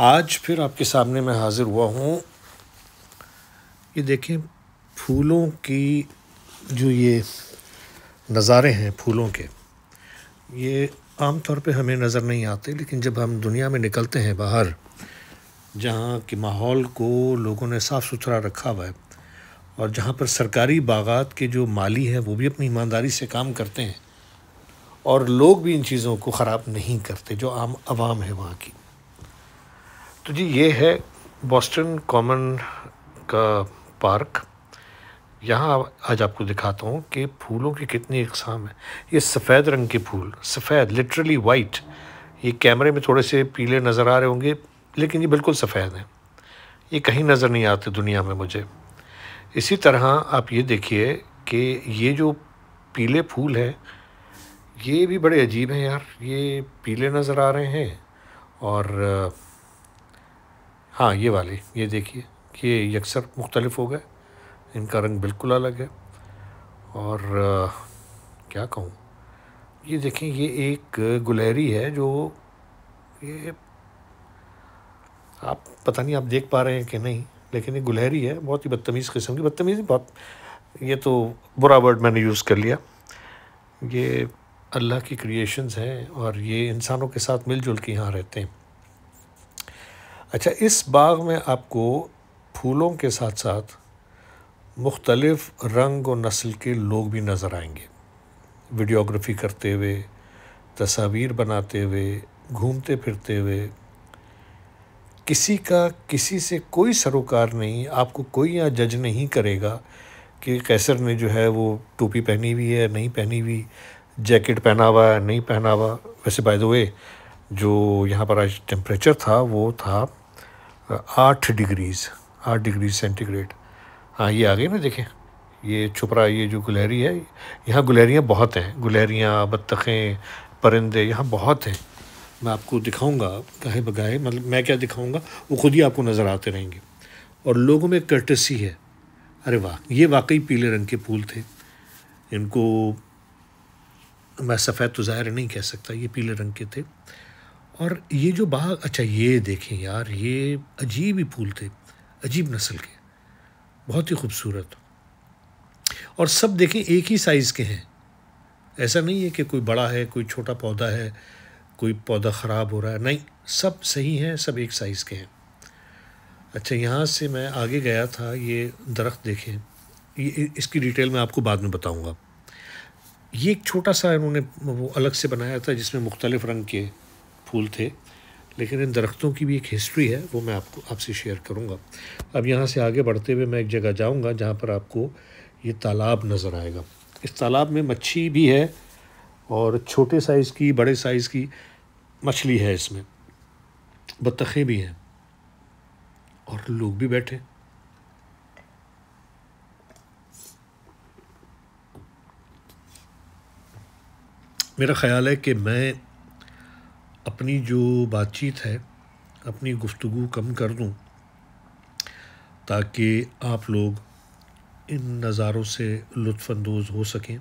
आज फिर आपके सामने मैं हाज़िर हुआ हूँ ये देखें फूलों की जो ये नज़ारे हैं फूलों के ये आम तौर पे हमें नज़र नहीं आते लेकिन जब हम दुनिया में निकलते हैं बाहर जहाँ के माहौल को लोगों ने साफ़ सुथरा रखा हुआ है और जहाँ पर सरकारी बागात के जो माली हैं वो भी अपनी ईमानदारी से काम करते हैं और लोग भी इन चीज़ों को ख़राब नहीं करते जो आम आवाम है वहाँ की तो जी ये है बॉस्टन कॉमन का पार्क यहाँ आज आपको दिखाता हूँ कि फूलों की कितनी इकसाम है ये सफ़ेद रंग के फूल सफ़ेद लिटरली वाइट ये कैमरे में थोड़े से पीले नज़र आ रहे होंगे लेकिन ये बिल्कुल सफ़ेद हैं ये कहीं नज़र नहीं आते दुनिया में मुझे इसी तरह आप ये देखिए कि ये जो पीले फूल हैं ये भी बड़े अजीब हैं यार ये पीले नज़र आ रहे हैं और हाँ ये वाले ये देखिए कि ये यकसर मुख्तलिफ हो गए इनका रंग बिल्कुल अलग है और आ, क्या कहूँ ये देखें ये एक गुलहरी है जो ये आप पता नहीं आप देख पा रहे हैं कि नहीं लेकिन ये गुलहरी है बहुत ही बदतमीज़ किस्म की बदतमीज़ बहुत ये तो बुरा वर्ड मैंने यूज़ कर लिया ये अल्लाह की क्रिएशंस हैं और ये इंसानों के साथ मिलजुल के यहाँ रहते हैं अच्छा इस बाग में आपको फूलों के साथ साथ मुख्तलफ़ रंग और नस्ल के लोग भी नज़र आएंगे वीडियोग्राफी करते हुए तस्वीर बनाते हुए घूमते फिरते हुए किसी का किसी से कोई सरोकार नहीं आपको कोई यहाँ जज नहीं करेगा कि कैसर ने जो है वो टोपी पहनी हुई है नहीं पहनी हुई जैकेट पहना हुआ है नहीं पहना हुआ वैसे बाय द वे जो यहाँ पर आज टेम्परेचर था वो था आठ डिग्रीज़ आठ डिग्री सेंटीग्रेड हाँ ये आ गई ना देखें ये छुपरा ये जो गुलहरी है यहाँ गुलहरियाँ बहुत हैं गुलहरियाँ बत्तखें परिंदे यहाँ बहुत हैं मैं आपको दिखाऊंगा गाहे बगाहे मतलब मैं क्या दिखाऊंगा वो खुद ही आपको नज़र आते रहेंगे और लोगों में कर्टसी है अरे वाह ये वाकई पीले रंग के फूल थे इनको मैं सफ़ेद तो ज़ाहिर नहीं कह सकता ये पीले रंग के थे और ये जो बाघ अच्छा ये देखें यार ये अजीब ही फूल थे अजीब नस्ल के बहुत ही खूबसूरत और सब देखें एक ही साइज़ के हैं ऐसा नहीं है कि कोई बड़ा है कोई छोटा पौधा है कोई पौधा ख़राब हो रहा है नहीं सब सही हैं सब एक साइज़ के हैं अच्छा यहाँ से मैं आगे गया था ये दरख्त देखें ये इसकी डिटेल मैं आपको बाद में बताऊँगा ये एक छोटा सा इन्होंने वो अलग से बनाया था जिसमें मुख्तलिफ़ रंग के फूल थे लेकिन इन दरख्तों की भी एक हिस्ट्री है वो मैं आपको आपसे शेयर करूँगा अब यहाँ से आगे बढ़ते हुए मैं एक जगह जाऊँगा जहाँ पर आपको ये तालाब नज़र आएगा इस तालाब में मच्छी भी है और छोटे साइज़ की बड़े साइज़ की मछली है इसमें बतखें भी हैं और लोग भी बैठे मेरा ख़्याल है कि मैं अपनी जो बातचीत है अपनी गुफ्तु कम कर दूँ ताकि आप लोग इन नज़ारों से लुफानंदोज़ हो सकें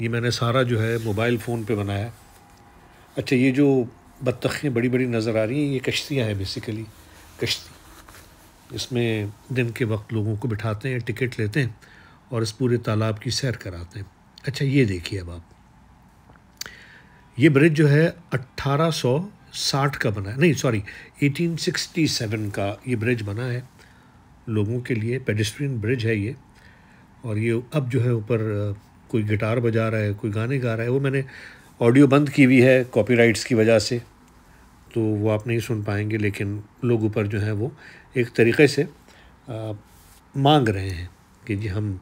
ये मैंने सारा जो है मोबाइल फ़ोन पे बनाया अच्छा ये जो बत्तखें बड़ी बड़ी नज़र आ रही हैं ये कश्तियाँ हैं बेसिकली कश्ती इसमें दिन के वक्त लोगों को बिठाते हैं टिकट लेते हैं और इस पूरे तालाब की सैर कराते हैं अच्छा ये देखिए अब आप ये ब्रिज जो है 1860 का बना है नहीं सॉरी 1867 का ये ब्रिज बना है लोगों के लिए पेडिस्ट्रियन ब्रिज है ये और ये अब जो है ऊपर कोई गिटार बजा रहा है कोई गाने गा रहा है वो मैंने ऑडियो बंद की हुई है कॉपीराइट्स की वजह से तो वो आप नहीं सुन पाएंगे लेकिन लोग ऊपर जो है वो एक तरीके से आ, मांग रहे हैं कि जी हम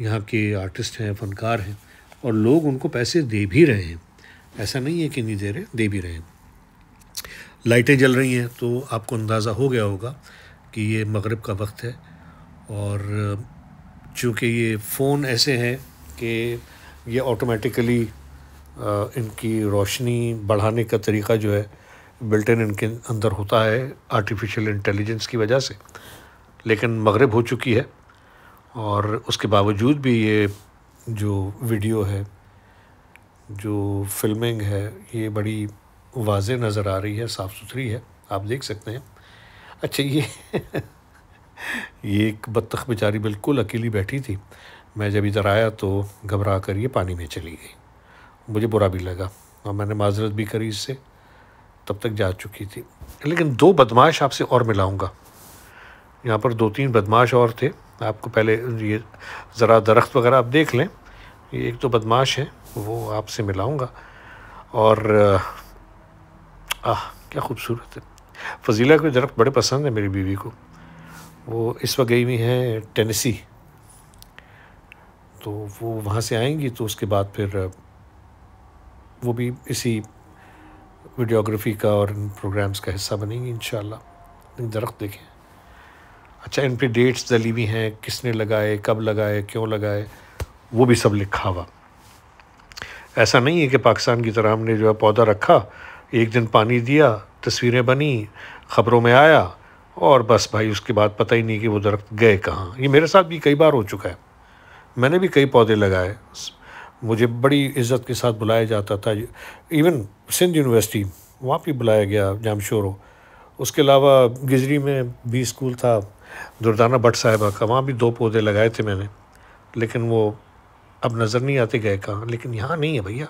यहाँ के आर्टिस्ट हैं फनकार हैं और लोग उनको पैसे दे भी रहे हैं ऐसा नहीं है कि नहीं दे रहे दे भी रहे हैं लाइटें जल रही हैं तो आपको अंदाज़ा हो गया होगा कि ये मगरब का वक्त है और चूँकि ये फ़ोन ऐसे हैं कि ये ऑटोमेटिकली इनकी रोशनी बढ़ाने का तरीका जो है बिल्टन इनके अंदर होता है आर्टिफिशियल इंटेलिजेंस की वजह से लेकिन मगरब हो चुकी है और उसके बावजूद भी ये जो वीडियो है जो फिल्मिंग है ये बड़ी वाज नज़र आ रही है साफ़ सुथरी है आप देख सकते हैं अच्छा ये ये एक बत्तख बेचारी बिल्कुल अकेली बैठी थी मैं जब इधर आया तो घबरा कर ये पानी में चली गई मुझे बुरा भी लगा और मैंने माजरत भी करी इससे तब तक जा चुकी थी लेकिन दो बदमाश आपसे और मिलाऊंगा यहाँ पर दो तीन बदमाश और थे आपको पहले ये ज़रा दरख्त वगैरह आप देख लें ये एक तो बदमाश हैं वो आपसे मिलाऊंगा और आह क्या खूबसूरत है फजीला के दरख्त बड़े पसंद है मेरी बीवी को वो इस वक्त गई हुई हैं टेनेसी तो वो वहाँ से आएंगी तो उसके बाद फिर वो भी इसी वीडियोग्राफी का और इन प्रोग्राम्स का हिस्सा बनेंगी इन दरख्त देखें अच्छा इन पर डेट्स डली हुई हैं किसने लगाए कब लगाए क्यों लगाए वो भी सब लिखा हुआ ऐसा नहीं है कि पाकिस्तान की तरह हमने जो है पौधा रखा एक दिन पानी दिया तस्वीरें बनी ख़बरों में आया और बस भाई उसके बाद पता ही नहीं कि वो दरख्त गए कहाँ ये मेरे साथ भी कई बार हो चुका है मैंने भी कई पौधे लगाए मुझे बड़ी इज़्ज़त के साथ बुलाया जाता था इवन सिंध यूनिवर्सिटी वहाँ भी बुलाया गया जामशोरो उसके अलावा गिजरी में भी स्कूल था दुर्दाना भट्ट साहिबा का वहाँ भी दो पौधे लगाए थे मैंने लेकिन वो अब नज़र नहीं आते गए कहाँ लेकिन यहाँ नहीं है भैया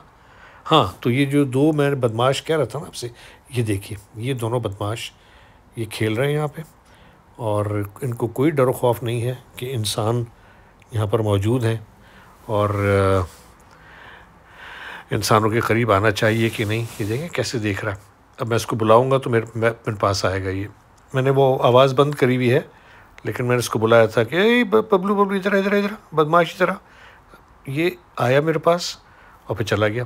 हाँ तो ये जो दो मैं बदमाश कह रहा था ना आपसे ये देखिए ये दोनों बदमाश ये खेल रहे हैं यहाँ पे और इनको कोई डर खौफ नहीं है कि इंसान यहाँ पर मौजूद हैं और इंसानों के करीब आना चाहिए कि नहीं ये देखें कैसे देख रहा है अब मैं इसको बुलाऊंगा तो मेरे मेरे पास आएगा ये मैंने वो आवाज़ बंद करी हुई है लेकिन मैंने इसको बुलाया था कि ए बबलू बबलू इधर इधर इधर बदमाश इधर ये आया मेरे पास और फिर चला गया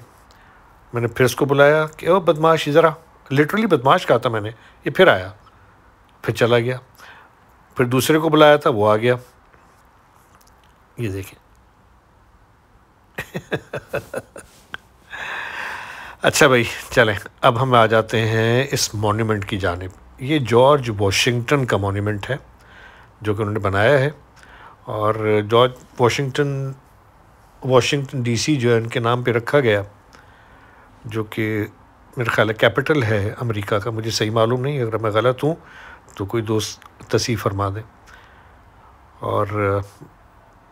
मैंने फिर उसको बुलाया कि ओ बदमाश ज़रा लिटरली बदमाश कहा था मैंने ये फिर आया फिर चला गया फिर दूसरे को बुलाया था वो आ गया ये देखें अच्छा भाई चलें अब हम आ जाते हैं इस मॉन्यूमेंट की जानब ये जॉर्ज वाशिंगटन का मॉन्यूमेंट है जो कि उन्होंने बनाया है और जॉर्ज वाशिंगटन वाशिंगटन डीसी जो है उनके नाम पे रखा गया जो कि मेरे ख्याल है कैपिटल है अमेरिका का मुझे सही मालूम नहीं अगर मैं गलत हूँ तो कोई दोस्त तसी फरमा दें और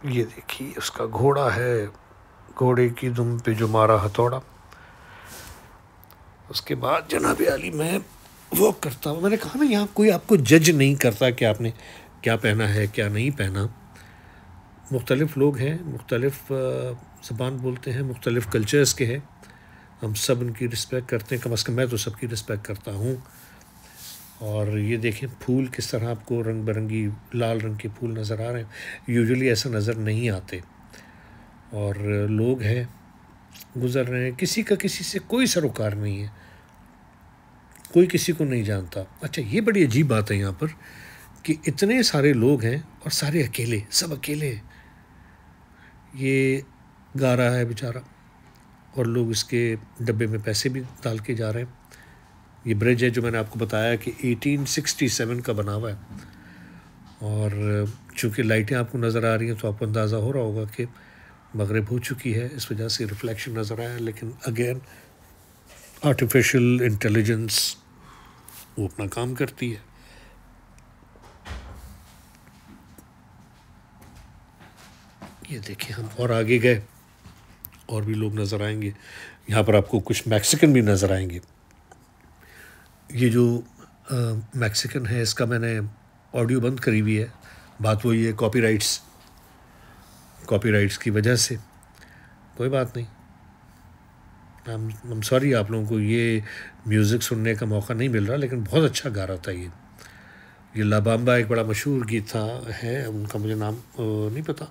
ये देखिए उसका घोड़ा है घोड़े की दुम पे जो मारा हथौड़ा उसके बाद जनाब अली मैं वो करता हूँ मैंने कहा ना यहाँ कोई आपको जज नहीं करता कि आपने क्या पहना है क्या नहीं पहना मुख्तलिफ़ लोग हैं मुख्तलिफ़ ज़बान बोलते हैं मुख्तलिफ़ कल्चर्स के हैं हम सब उनकी रिस्पेक्ट करते हैं कम अज़ कम मैं तो सबकी रिस्पेक्ट करता हूँ और ये देखें फूल किस तरह आपको रंग बिरंगी लाल रंग के फूल नज़र आ रहे हैं यूजुअली ऐसा नज़र नहीं आते और लोग हैं गुज़र रहे हैं किसी का किसी से कोई सरोकार नहीं है कोई किसी को नहीं जानता अच्छा ये बड़ी अजीब बात है यहाँ पर कि इतने सारे लोग हैं और सारे अकेले सब अकेले हैं ये गा रहा है बेचारा और लोग इसके डब्बे में पैसे भी डाल के जा रहे हैं ये ब्रिज है जो मैंने आपको बताया कि 1867 का बना हुआ है और चूँकि लाइटें आपको नज़र आ रही हैं तो आपको अंदाज़ा हो रहा होगा कि मगरब हो चुकी है इस वजह से रिफ्लेक्शन नज़र आया लेकिन अगेन आर्टिफिशियल इंटेलिजेंस वो अपना काम करती है ये देखिए हम और आगे गए और भी लोग नज़र आएंगे यहाँ पर आपको कुछ मैक्सिकन भी नज़र आएंगे ये जो मैक्सिकन है इसका मैंने ऑडियो बंद करी हुई है बात वही है कॉपीराइट्स कॉपीराइट्स की वजह से कोई बात नहीं सॉरी आप लोगों को ये म्यूज़िक सुनने का मौका नहीं मिल रहा लेकिन बहुत अच्छा गा रहा था ये ये लाबाम्बा एक बड़ा मशहूर गीत था है उनका मुझे नाम नहीं पता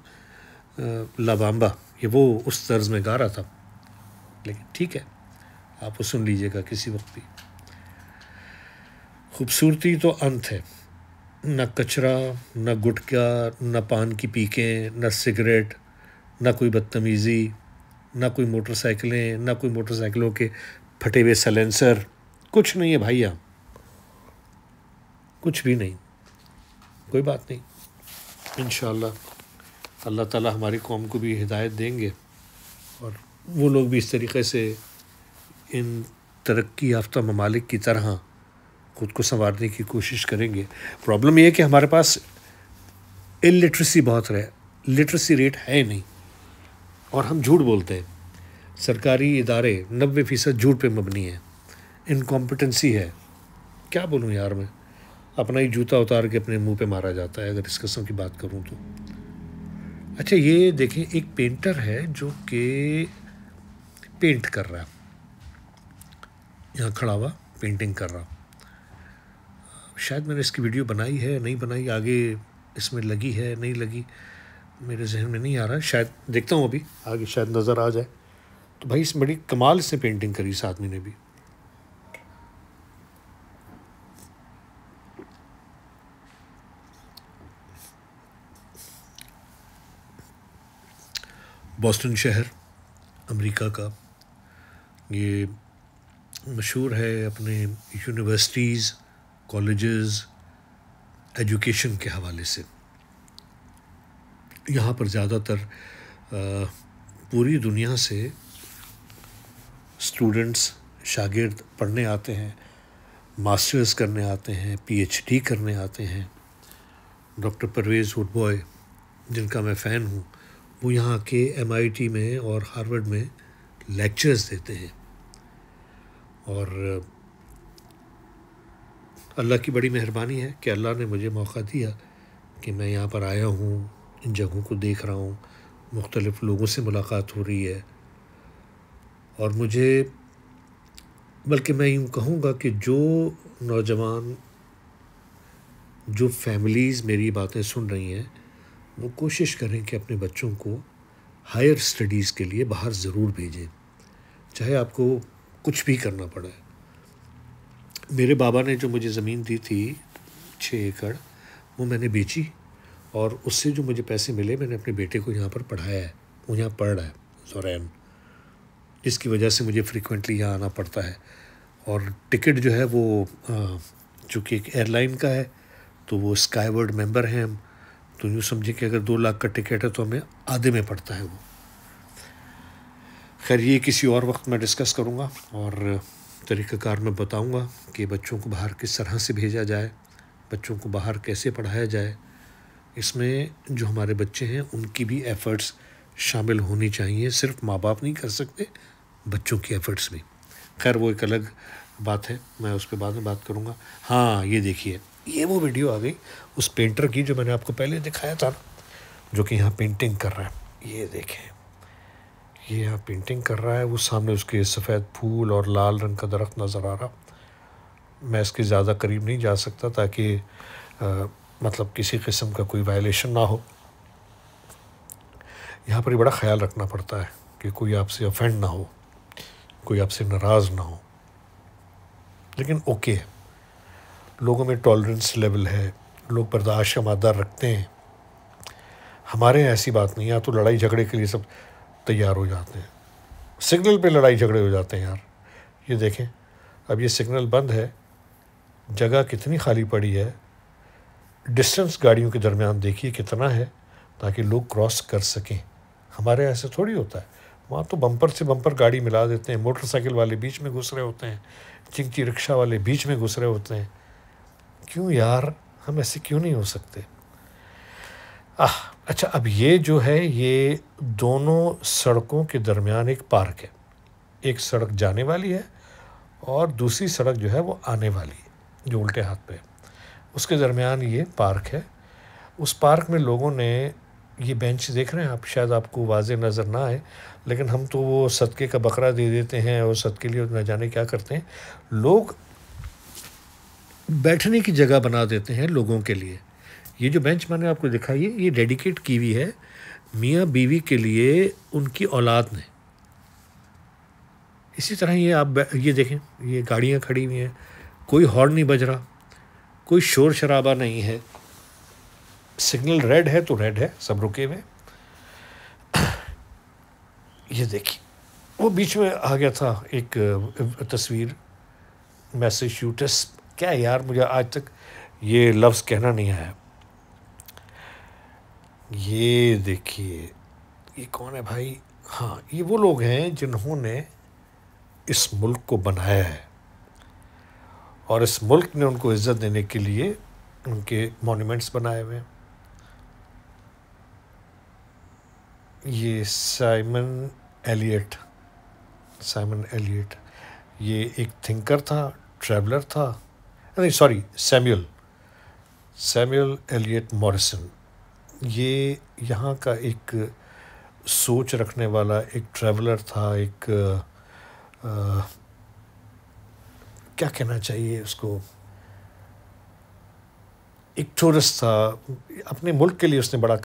लाबाम्बा ये वो उस तर्ज में गा रहा था लेकिन ठीक है आप वो सुन लीजिएगा किसी वक्त भी खूबसूरती तो अंत है न कचरा न गुटका न पान की पीकें न सिगरेट न कोई बदतमीज़ी ना कोई मोटरसाइकिलें ना कोई मोटरसाइकिलों के फटे हुए सलेंसर कुछ नहीं है भाई कुछ भी नहीं कोई बात नहीं इन अल्लाह ताला हमारी कौम को भी हिदायत देंगे और वो लोग भी इस तरीके से इन तरक्की याफ्ता ममालिक की तरह खुद को संवारने की कोशिश करेंगे प्रॉब्लम यह है कि हमारे पास इलिटरेसी बहुत रहे लिटरेसी रेट है नहीं और हम झूठ बोलते हैं सरकारी इदारे नबे फ़ीसद झूठ पर मबनी है इनकॉम्पिटेंसी है क्या बोलूँ यार मैं अपना ही जूता उतार के अपने मुंह पे मारा जाता है अगर इस कस्म की बात करूँ तो अच्छा ये देखें एक पेंटर है जो कि पेंट कर रहा है यहाँ खड़ा हुआ पेंटिंग कर रहा शायद मैंने इसकी वीडियो बनाई है नहीं बनाई आगे इसमें लगी है नहीं लगी मेरे जहन में नहीं आ रहा शायद देखता हूँ अभी आगे शायद नज़र आ जाए तो भाई इस बड़ी कमाल से पेंटिंग करी इस आदमी ने भी बॉस्टन शहर अमेरिका का ये मशहूर है अपने यूनिवर्सिटीज़ कॉलेजेस एजुकेशन के हवाले से यहाँ पर ज़्यादातर पूरी दुनिया से स्टूडेंट्स शागिर्द पढ़ने आते हैं मास्टर्स करने आते हैं पीएचडी करने आते हैं डॉक्टर परवेज़ बॉय जिनका मैं फ़ैन हूँ वो यहाँ के एम में और हार्वर्ड में लेक्चर्स देते हैं और अल्लाह की बड़ी मेहरबानी है कि अल्लाह ने मुझे मौका दिया कि मैं यहाँ पर आया हूँ इन जगहों को देख रहा हूँ मुख्तलिफ़ लोगों से मुलाकात हो रही है और मुझे बल्कि मैं यूँ कहूँगा कि जो नौजवान जो फैमिलीज़ मेरी बातें सुन रही हैं वो कोशिश करें कि अपने बच्चों को हायर स्टडीज़ के लिए बाहर ज़रूर भेजें चाहे आपको कुछ भी करना पड़े मेरे बाबा ने जो मुझे ज़मीन दी थी छः एकड़ वो मैंने बेची और उससे जो मुझे पैसे मिले मैंने अपने बेटे को यहाँ पर पढ़ाया है वो यहाँ पढ़ रहा है जोरैन जिसकी वजह से मुझे फ्रिक्वेंटली यहाँ आना पड़ता है और टिकट जो है वो चूँकि एक एयरलाइन का है तो वो स्काईवर्ड मेंबर हैं हम तो यूँ समझे कि अगर दो लाख का टिकट है तो हमें आधे में पड़ता है वो खैर ये किसी और वक्त मैं डिस्कस करूँगा और तरीक़ाकार में बताऊँगा कि बच्चों को बाहर किस तरह से भेजा जाए बच्चों को बाहर कैसे पढ़ाया जाए इसमें जो हमारे बच्चे हैं उनकी भी एफ़र्ट्स शामिल होनी चाहिए सिर्फ माँ बाप नहीं कर सकते बच्चों की एफ़र्ट्स भी खैर वो एक अलग बात है मैं उस पर बाद में बात करूँगा हाँ ये देखिए ये वो वीडियो आ गई उस पेंटर की जो मैंने आपको पहले दिखाया था जो कि यहाँ पेंटिंग कर रहा है ये देखें ये यहाँ पेंटिंग कर रहा है वो सामने उसके सफ़ेद फूल और लाल रंग का दरख्त नज़र आ रहा मैं इसके ज़्यादा करीब नहीं जा सकता ताकि आ, मतलब किसी किस्म का कोई वायलेशन ना हो यहाँ पर बड़ा ख्याल रखना पड़ता है कि कोई आपसे ऑफेंड ना हो कोई आपसे नाराज़ ना हो लेकिन ओके लोगों में टॉलरेंस लेवल है लोग बर्दाश्त का मादा रखते हैं हमारे यहाँ ऐसी बात नहीं है तो लड़ाई झगड़े के लिए सब तैयार हो जाते हैं सिग्नल पे लड़ाई झगड़े हो जाते हैं यार ये देखें अब ये सिग्नल बंद है जगह कितनी खाली पड़ी है डिस्टेंस गाड़ियों के दरमियान देखिए कितना है ताकि लोग क्रॉस कर सकें हमारे यहाँ थोड़ी होता है वहाँ तो बम्पर से बम्पर गाड़ी मिला देते हैं मोटरसाइकिल वाले बीच में घुस रहे होते हैं चिंची रिक्शा वाले बीच में घुस रहे होते हैं क्यों यार हम ऐसे क्यों नहीं हो सकते आह अच्छा अब ये जो है ये दोनों सड़कों के दरमियान एक पार्क है एक सड़क जाने वाली है और दूसरी सड़क जो है वो आने वाली है जो उल्टे हाथ पे उसके दरमियान ये पार्क है उस पार्क में लोगों ने ये बेंच देख रहे हैं आप शायद आपको वाज नज़र ना आए लेकिन हम तो वो सदक़े का बकरा दे देते हैं और सदक़े लिए न जाने क्या करते हैं लोग बैठने की जगह बना देते हैं लोगों के लिए ये जो बेंच मैंने आपको दिखाई है ये डेडिकेट की हुई है मियाँ बीवी के लिए उनकी औलाद ने इसी तरह ये आप ये देखें ये गाड़ियाँ खड़ी हुई हैं कोई हॉर्न नहीं बज रहा कोई शोर शराबा नहीं है सिग्नल रेड है तो रेड है सब रुके हुए ये देखिए वो बीच में आ गया था एक तस्वीर मैसेज क्या यार मुझे आज तक ये लफ्ज़ कहना नहीं आया ये देखिए ये कौन है भाई हाँ ये वो लोग हैं जिन्होंने इस मुल्क को बनाया है और इस मुल्क ने उनको इज़्ज़त देने के लिए उनके मॉन्यूमेंट्स बनाए हुए हैं ये साइमन एलियट साइमन एलियट ये एक थिंकर था ट्रैवलर था नहीं sorry Samuel Samuel Eliot Morison ये यहाँ का एक सोच रखने वाला एक ट्रैवलर था एक आ, क्या कहना चाहिए उसको एक टूरिस्ट था अपने मुल्क के लिए उसने बड़ा